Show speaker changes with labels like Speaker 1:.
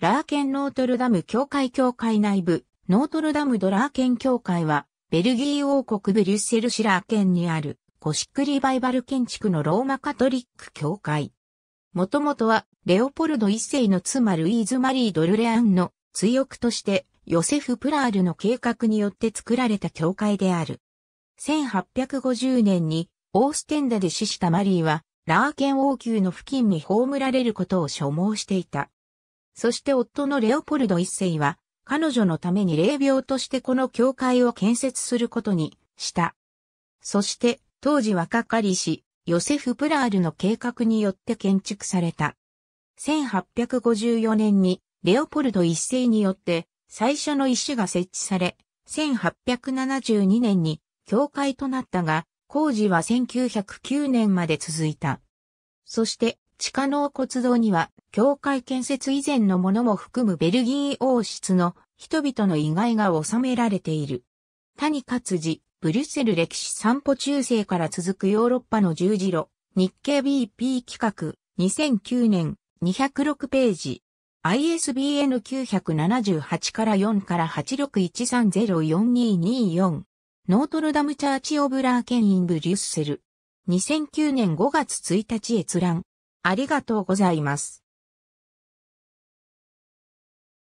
Speaker 1: ラーケンノートルダム教会教会内部、ノートルダムドラーケン教会は、ベルギー王国ブリュッセル市ラーケンにある、ゴシックリバイバル建築のローマカトリック教会。もともとは、レオポルド一世の妻ルイーズ・マリー・ドルレアンの追憶として、ヨセフ・プラールの計画によって作られた教会である。1850年に、オーステンダで死したマリーは、ラーケン王宮の付近に葬られることを所望していた。そして夫のレオポルド一世は、彼女のために霊廟としてこの教会を建設することにした。そして、当時若かりし、ヨセフ・プラールの計画によって建築された。1854年に、レオポルド一世によって、最初の石が設置され、1872年に教会となったが、工事は1909年まで続いた。そして、地下納骨堂には、教会建設以前のものも含むベルギー王室の人々の意外が収められている。谷勝次、ブリュッセル歴史散歩中世から続くヨーロッパの十字路、日経 BP 企画、2009年、206ページ。ISBN 978から4から8613042224。ノートルダムチャーチオブラーケンインブリュッセル。2009年5月1日閲覧。ありがとうございます。